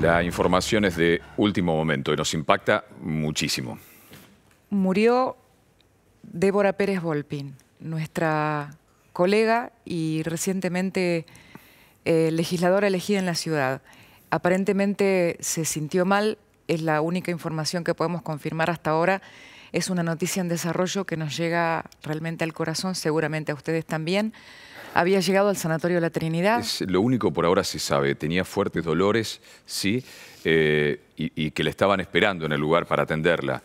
La información es de último momento y nos impacta muchísimo. Murió Débora Pérez Volpin, nuestra colega y recientemente eh, legisladora elegida en la ciudad. Aparentemente se sintió mal, es la única información que podemos confirmar hasta ahora. Es una noticia en desarrollo que nos llega realmente al corazón, seguramente a ustedes también. Había llegado al Sanatorio de la Trinidad. Es lo único por ahora se sabe. Tenía fuertes dolores, sí, eh, y, que le estaban esperando en el lugar para atenderla.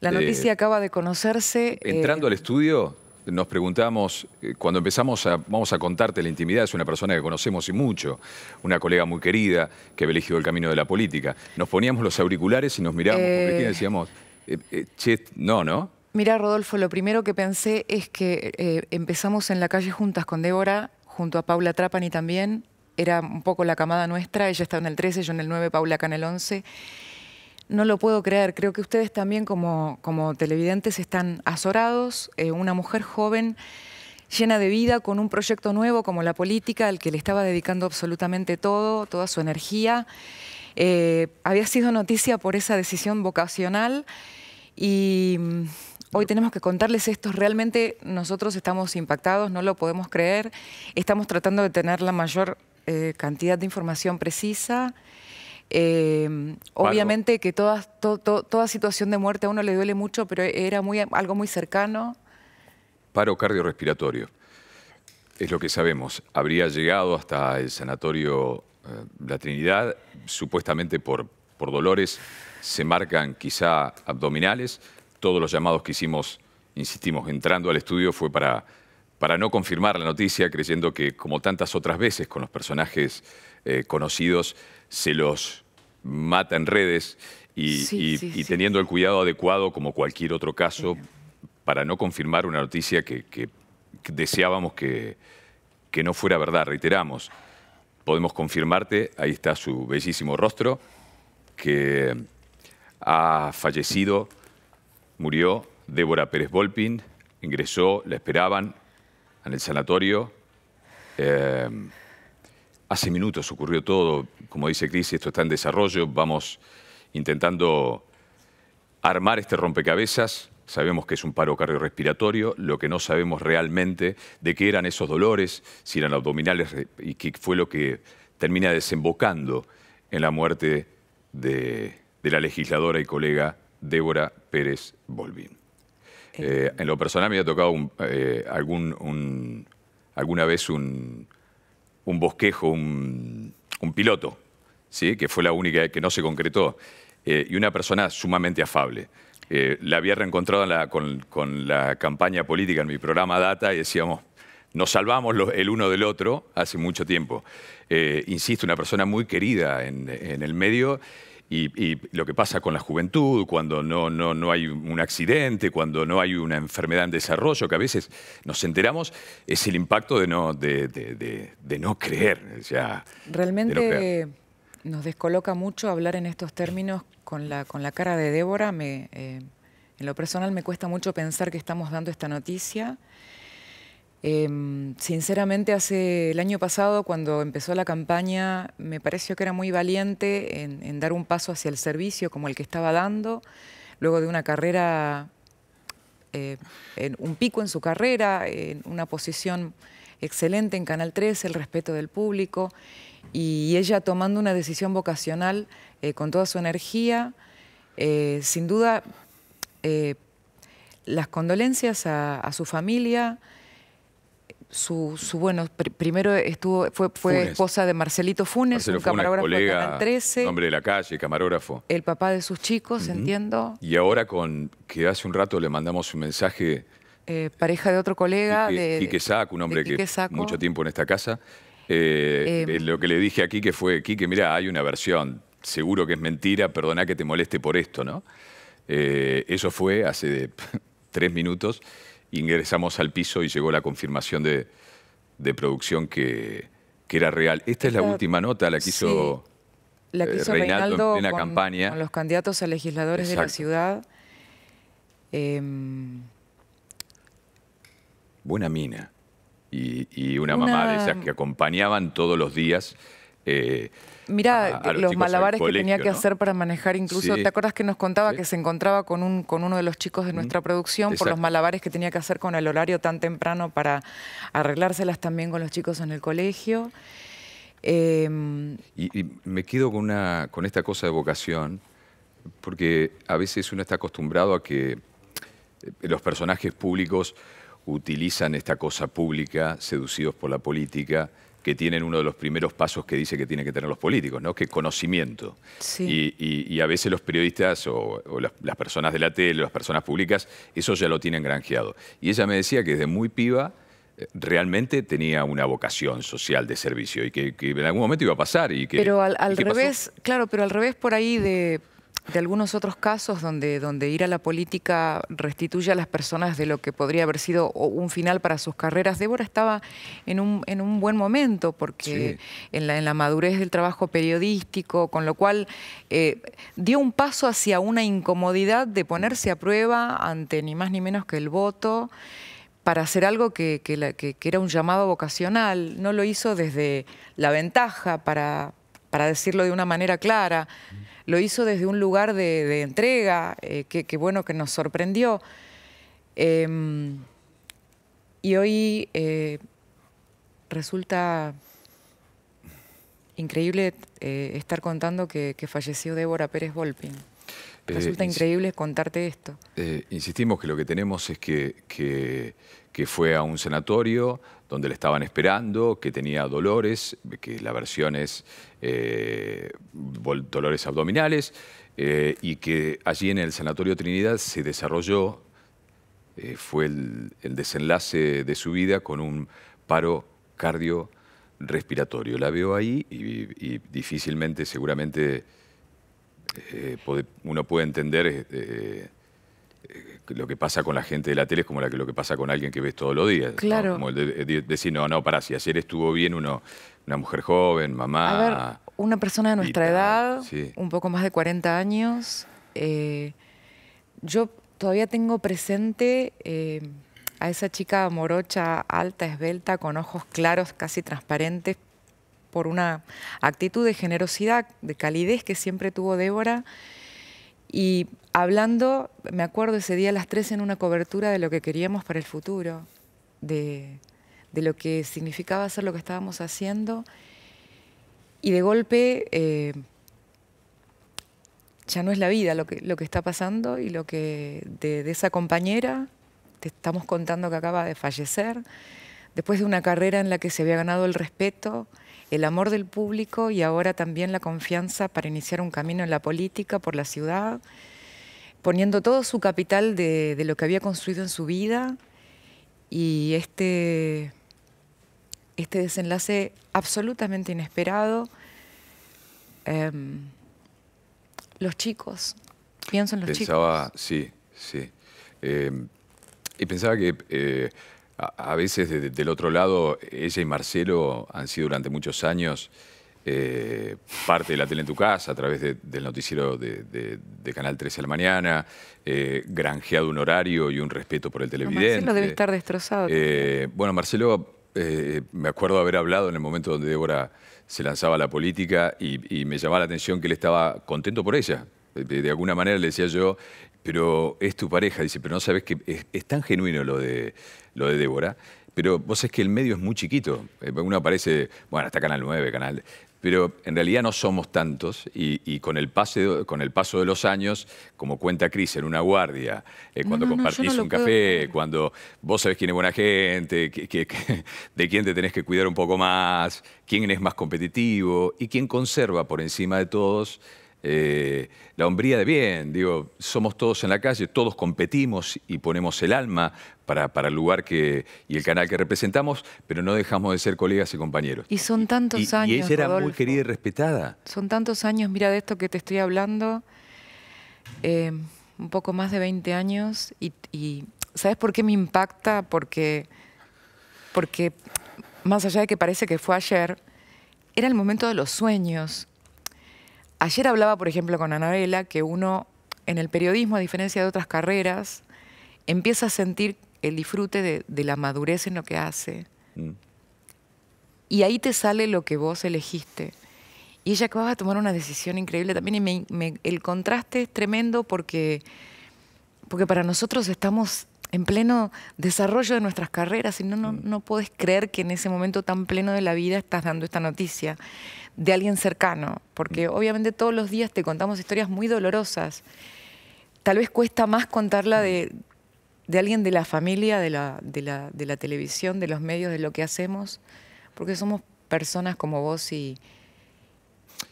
La eh, noticia acaba de conocerse. Eh, entrando al estudio, nos preguntamos, cuando empezamos a, vamos a contarte la intimidad, es una persona que conocemos y mucho, una colega muy querida que había elegido el camino de la política. Nos poníamos los auriculares y nos mirábamos y decíamos, che, no, ¿no? Mira, Rodolfo, lo primero que pensé es que eh, empezamos en la calle juntas con Débora, junto a Paula Trapani también. Era un poco la camada nuestra, ella estaba en el 13, yo en el 9, Paula acá en el 11. No lo puedo creer, creo que ustedes también como, televidentes están azorados, eh, una mujer joven, llena de vida, con un proyecto nuevo como la política, al que le estaba dedicando absolutamente todo, toda su energía. Eh, había sido noticia por esa decisión vocacional y mm, hoy tenemos que contarles esto. Realmente nosotros estamos impactados, no lo podemos creer. Estamos tratando de tener la mayor eh, cantidad de información precisa. Eh, obviamente que toda, situación de muerte a uno le duele mucho, pero era muy, algo muy cercano. Paro cardiorrespiratorio. Es lo que sabemos. Habría llegado hasta el sanatorio eh, La Trinidad, supuestamente por dolores, se marcan quizá abdominales, todos los llamados que hicimos, insistimos, entrando al estudio fue para, para no confirmar la noticia, creyendo que, como tantas otras veces con los personajes eh, conocidos, se los mata en redes y, teniendo el cuidado adecuado, como cualquier otro caso, para no confirmar una noticia que, deseábamos que, que no fuera verdad, reiteramos. Podemos confirmarte, ahí está su bellísimo rostro, que ha fallecido murió Débora Pérez Volpin, ingresó, la esperaban en el sanatorio. Eh, hace minutos ocurrió todo, como dice Cris, esto está en desarrollo, vamos intentando armar este rompecabezas. Sabemos que es un paro cardiorrespiratorio, lo que no sabemos realmente de qué eran esos dolores, si eran abdominales y qué fue lo que termina desembocando en la muerte de la legisladora y colega Débora Pérez Volvín. Eh. Eh, en lo personal me había tocado eh, alguna vez un, bosquejo, un, piloto, ¿sí? que fue la única que no se concretó, y una persona sumamente afable. la había reencontrado con, la campaña política en mi programa Data y decíamos, nos salvamos el uno del otro hace mucho tiempo. insisto, una persona muy querida en el medio y, lo que pasa con la juventud, cuando no, hay un accidente, cuando no hay una enfermedad en desarrollo, que a veces nos enteramos, es el impacto de no, de, de, no creer. Realmente nos descoloca mucho hablar en estos términos con la, con la cara de Débora. Me, eh, en lo personal me cuesta mucho pensar que estamos dando esta noticia. Em, sinceramente, hace el año pasado, cuando empezó la campaña, me pareció que era muy valiente en, dar un paso hacia el servicio como el que estaba dando, luego de una carrera, eh, en un pico en su carrera, en una posición excelente en Canal 3, el respeto del público, y ella tomando una decisión vocacional eh, con toda su energía, eh, sin duda las condolencias a su familia, su, bueno, primero estuvo, fue, esposa de Marcelito Funes, un camarógrafo colega, 13. Hombre de la calle, camarógrafo. El papá de sus chicos, entiendo. Y ahora con que hace un rato le mandamos un mensaje. Eh, pareja de otro colega. de Quique Saco, un hombre que mucho tiempo en esta casa. Eh, eh, lo que le dije aquí que fue, Quique, mira, hay una versión, seguro que es mentira, perdona que te moleste por esto, ¿no? eso fue hace tres minutos ingresamos al piso y llegó la confirmación de, producción que, era real. Esta es la última nota, la que hizo, la eh, Reinaldo, campaña. Con los candidatos a legisladores de la ciudad. Em, Buena mina. Y, una, mamá de esas que acompañaban todos los días. Eh, Mira los, malabares que tenía que hacer para manejar incluso, ¿te acuerdas que nos contaba que se encontraba con, un, con uno de los chicos de nuestra producción por los malabares que tenía que hacer con el horario tan temprano para arreglárselas también con los chicos en el colegio? Em, y, y, me quedo con, una, con esta cosa de vocación, porque a veces uno está acostumbrado a que eh, los personajes públicos utilizan esta cosa pública, seducidos por la política, que tienen uno de los primeros pasos que dice que tienen que tener los políticos, ¿no? que conocimiento. Sí. Y, a veces los periodistas o, las, personas de la tele, las personas públicas, eso ya lo tienen granjeado. Y ella me decía que desde muy piba eh, realmente tenía una vocación social de servicio y que, en algún momento iba a pasar. Y que, pero al, revés, claro, pero al revés por ahí de de algunos otros casos donde, ir a la política restituye a las personas de lo que podría haber sido un final para sus carreras. Débora estaba en un, en un buen momento porque en, la, madurez del trabajo periodístico, con lo cual eh, dio un paso hacia una incomodidad de ponerse a prueba ante ni más ni menos que el voto para hacer algo que, era un llamado vocacional. No lo hizo desde la ventaja, para, para decirlo de una manera clara. Mm lo hizo desde un lugar de, entrega, eh, que, bueno, que nos sorprendió. Em, y hoy eh, resulta increíble eh, estar contando que, falleció Débora Pérez Volpin. Resulta increíble contarte esto. Eh, insistimos que lo que tenemos es que, que, fue a un sanatorio donde le estaban esperando, que tenía dolores, que la versión es eh, dolores abdominales, eh, y que allí en el Sanatorio Trinidad se desarrolló, fue el, desenlace de su vida con un paro cardiorrespiratorio. La veo ahí y difícilmente, seguramente eh, uno puede entender eh, eh, lo que pasa con la gente de la tele es como lo que pasa con alguien que ves todos los días. Claro. Como decir, no, no, para si ayer estuvo bien uno, una mujer joven, mamá. una persona de nuestra edad, un poco más de 40 años. yo todavía tengo presente a esa chica morocha, alta, esbelta, con ojos claros, casi transparentes, por una actitud de generosidad, de calidez que siempre tuvo Débora. Y hablando, me acuerdo ese día a las tres en una cobertura de lo que queríamos para el futuro, de, lo que significaba hacer lo que estábamos haciendo. Y de golpe eh, ya no es la vida lo que, está pasando y lo que de, esa compañera, te estamos contando que acaba de fallecer, después de una carrera en la que se había ganado el respeto, el amor del público y ahora también la confianza para iniciar un camino en la política por la ciudad, poniendo todo su capital de, lo que había construido en su vida y este, este desenlace absolutamente inesperado. Em, los chicos, pienso en los chicos. Pensaba, sí, sí. Em, y pensaba que eh, a, veces del otro lado, ella y Marcelo han sido durante muchos años eh, parte de la tele en tu casa a través del noticiero de, Canal 13 a la mañana, eh, granjeado un horario y un respeto por el televidente. Marcelo debe estar destrozado. Eh, bueno, Marcelo, me acuerdo haber hablado en el momento donde Débora se lanzaba a la política y me llamaba la atención que él estaba contento por ella, de, alguna manera le decía yo, pero es tu pareja, dice, pero no sabes que es, tan genuino lo de, lo de Débora, pero vos es que el medio es muy chiquito, eh, uno aparece, bueno, hasta Canal 9, Canal... Pero en realidad no somos tantos y, con, el pase, con el paso de los años, como cuenta Cris en una guardia, eh, cuando compartís un café, cuando vos sabés quién es buena gente, de quién te tenés que cuidar un poco más, quién es más competitivo y quién conserva por encima de todos eh, la hombría de bien, digo, somos todos en la calle, todos competimos y ponemos el alma para, el lugar que, y el canal que representamos, pero no dejamos de ser colegas y compañeros. Y son tantos años. Y ella era muy querida y respetada. Son tantos años, mira, de esto que te estoy hablando, eh, un poco más de 20 años, y, ¿sabes por qué me impacta? Porque, porque más allá de que parece que fue ayer, era el momento de los sueños Ayer hablaba, por ejemplo, con Anabela que uno en el periodismo, a diferencia de otras carreras, empieza a sentir el disfrute de, la madurez en lo que hace. Mm. Y ahí te sale lo que vos elegiste. Y ella acababa de tomar una decisión increíble también y el contraste es tremendo porque, porque para nosotros estamos en pleno desarrollo de nuestras carreras y no, no, mm. no puedes creer que en ese momento tan pleno de la vida estás dando esta noticia de alguien cercano, porque mm. obviamente todos los días te contamos historias muy dolorosas. Tal vez cuesta más contarla de, de alguien de la familia, de la, de, la, televisión, de los medios, de lo que hacemos, porque somos personas como vos y,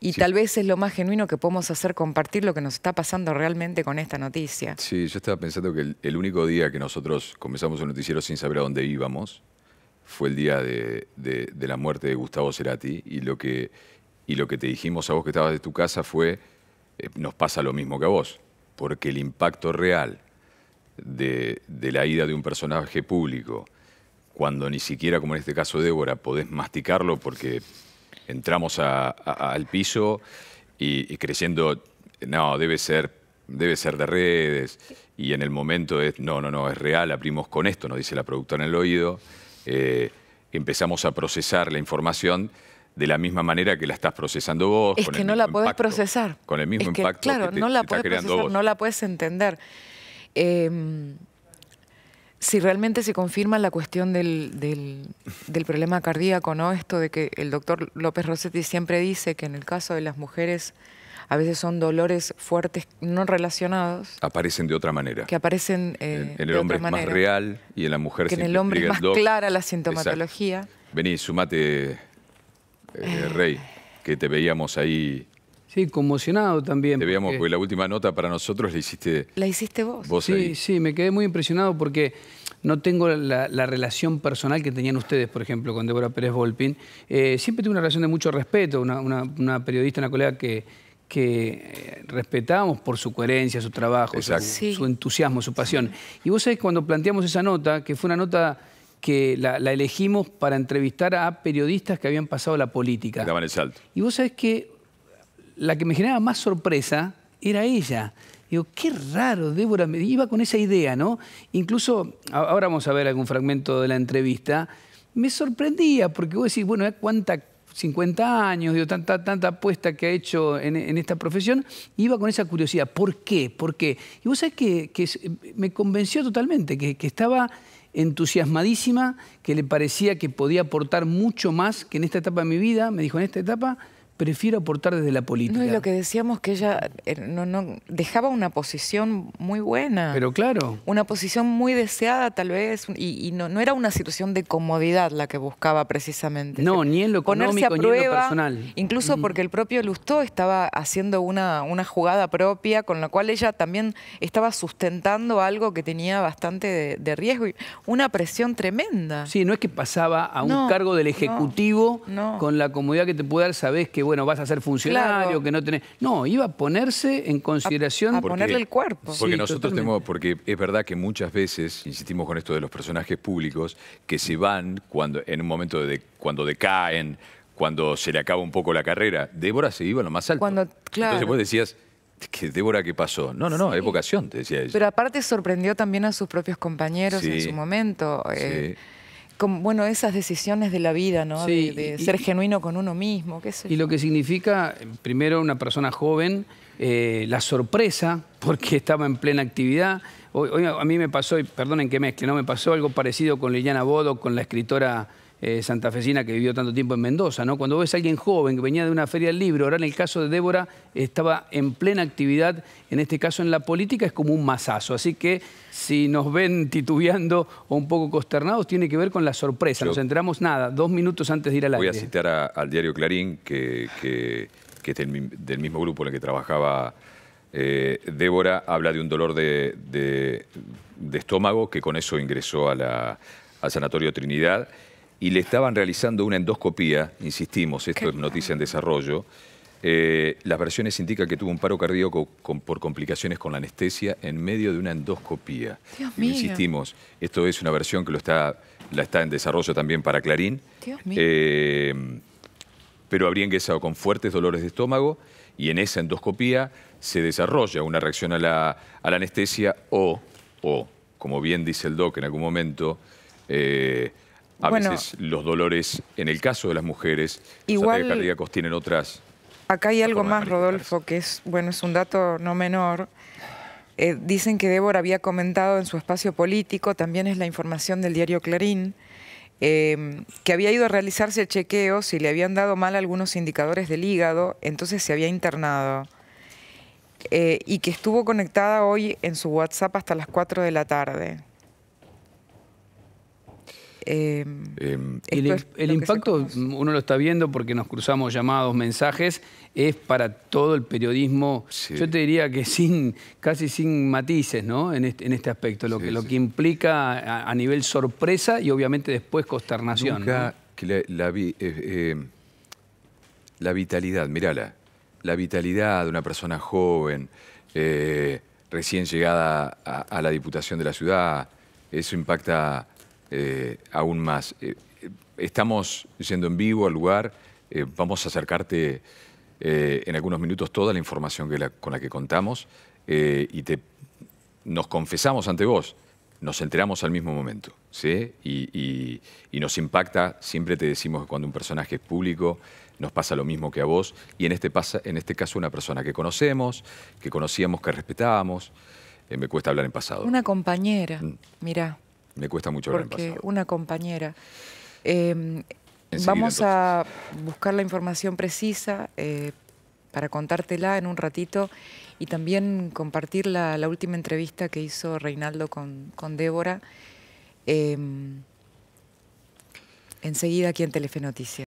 y tal vez es lo más genuino que podemos hacer, compartir lo que nos está pasando realmente con esta noticia. Sí, yo estaba pensando que el, único día que nosotros comenzamos un noticiero sin saber a dónde íbamos, fue el día de, la muerte de Gustavo Cerati y lo, que, te dijimos a vos que estabas de tu casa fue, eh, nos pasa lo mismo que a vos, porque el impacto real de, la ida de un personaje público, cuando ni siquiera, como en este caso Débora, podés masticarlo porque entramos al piso y, creciendo, no, debe ser, debe ser de redes, y en el momento es, no, no, no, es real, abrimos con esto, nos dice la productora en el oído. Eh, empezamos a procesar la información de la misma manera que la estás procesando vos. Es que no la podés procesar. Con el mismo impacto. Claro, no la podés procesar, no la puedes entender. Em, si realmente se confirma la cuestión del, del, problema cardíaco, ¿no? Esto de que el doctor López Rossetti siempre dice que en el caso de las mujeres a veces son dolores fuertes no relacionados. Aparecen de otra manera. Que aparecen eh, en, en, eh, el hombre más real y en la mujer que en el hombre es más clara la sintomatología. Vení, sumate, eh, eh. Rey, que te veíamos ahí Sí, conmocionado también. Te veíamos, porque... la última nota para nosotros la hiciste... La hiciste vos. sí, sí, me quedé muy impresionado porque no tengo la, relación personal que tenían ustedes, por ejemplo, con Débora Pérez Volpin. siempre tuve una relación de mucho respeto, una periodista, una colega que, que eh, respetábamos por su coherencia, su trabajo, su, entusiasmo, su pasión. Y vos sabés, cuando planteamos esa nota, que fue una nota que la, elegimos para entrevistar a periodistas que habían pasado la política. Daban salto. Y vos sabés que la que me generaba más sorpresa era ella. Digo, qué raro, Débora, me iba con esa idea, ¿no? Incluso, ahora vamos a ver algún fragmento de la entrevista, me sorprendía porque vos decís, bueno, ¿eh? cuánta 50 años, dio tanta, tanta apuesta que ha hecho en, esta profesión, iba con esa curiosidad, ¿por qué? ¿Por qué? Y vos sabés que, me convenció totalmente, que estaba entusiasmadísima, que le parecía que podía aportar mucho más que en esta etapa de mi vida, me dijo, en esta etapa prefiero aportar desde la política. No, y lo que decíamos que ella eh, dejaba una posición muy buena. Pero claro. Una posición muy deseada tal vez, y, no, era una situación de comodidad la que buscaba precisamente. No, ni en lo económico, ni en lo personal. Incluso porque el propio Lustó estaba haciendo una, jugada propia, con la cual ella también estaba sustentando algo que tenía bastante de, riesgo, y una presión tremenda. Sí, no es que pasaba a un cargo del Ejecutivo con la comodidad que te puede dar, sabes que bueno, vas a ser funcionario, que no tenés... No, iba a ponerse en consideración... A, ponerle el cuerpo. Porque nosotros tenemos, porque es verdad que muchas veces, insistimos con esto de los personajes públicos, que se van cuando en un momento de cuando decaen, cuando se le acaba un poco la carrera. Débora se iba a lo más alto. Cuando, Entonces vos decías, que Débora, ¿qué pasó? No, no, no, es vocación, te decía ella. Pero aparte sorprendió también a sus propios compañeros en su momento. Sí. Eh, bueno, esas decisiones de la vida, ¿no? de, ser genuino con uno mismo, qué Y lo que significa, primero, una persona joven, eh, la sorpresa, porque estaba en plena actividad. a mí me pasó, y perdonen que mezcle, ¿no? Me pasó algo parecido con Liliana Bodo, con la escritora eh, ...Santa Fecina que vivió tanto tiempo en Mendoza, ¿no? Cuando ves a alguien joven que venía de una feria del libro, ahora en el caso de Débora estaba en plena actividad, en este caso en la política, es como un masazo. Así que si nos ven titubeando o un poco consternados, tiene que ver con la sorpresa. Nos enteramos nada, dos minutos antes de ir al aire. Voy a citar al diario Clarín, que, es del, mismo grupo en el que trabajaba eh, Débora, habla de un dolor de, estómago que con eso ingresó a la, al Sanatorio Trinidad y le estaban realizando una endoscopía, insistimos, esto es noticia en desarrollo. Eh, las versiones indican que tuvo un paro cardíaco por complicaciones con la anestesia en medio de una endoscopía. Dios mío. Insistimos, esto es una versión que lo está, la está en desarrollo también para Clarín. Dios eh, mío. pero habría ingresado con fuertes dolores de estómago y en esa endoscopía se desarrolla una reacción a la, anestesia o, o, como bien dice el doc en algún momento, eh, a veces los dolores, en el caso de las mujeres, igual, cardíacos tienen otras... Acá hay algo más, Rodolfo, que es, bueno, es un dato no menor. Eh, dicen que Débora había comentado en su espacio político, también es la información del diario Clarín, em, que había ido a realizarse chequeo si le habían dado mal algunos indicadores del hígado, entonces se había internado. Eh, y que estuvo conectada hoy en su WhatsApp hasta las 4 de la tarde. Em, el, impacto, uno lo está viendo porque nos cruzamos llamados, mensajes, es para todo el periodismo, yo te diría que sin, casi sin matices ¿no? en, este, aspecto, lo, que, lo que implica a, nivel sorpresa y obviamente después consternación. la, eh, eh, la, vitalidad, mirala, la vitalidad de una persona joven, eh, recién llegada a la Diputación de la Ciudad, eso impacta eh, aún más. Eh, eh, estamos yendo en vivo al lugar, vamos a acercarte en algunos minutos toda la información con la que contamos y te, nos confesamos ante vos, nos enteramos al mismo momento, ¿sí? Y, nos impacta, siempre te decimos que cuando un personaje es público, nos pasa lo mismo que a vos, y en este, pasa, en este caso una persona que conocemos, que conocíamos, que respetábamos, me cuesta hablar en pasado. Una compañera, mm. mirá. Me cuesta mucho Porque una compañera. Em, vamos a buscar la información precisa eh, para contártela en un ratito y también compartir la, última entrevista que hizo Reinaldo con, Débora. Em, enseguida aquí en Telefe Noticias.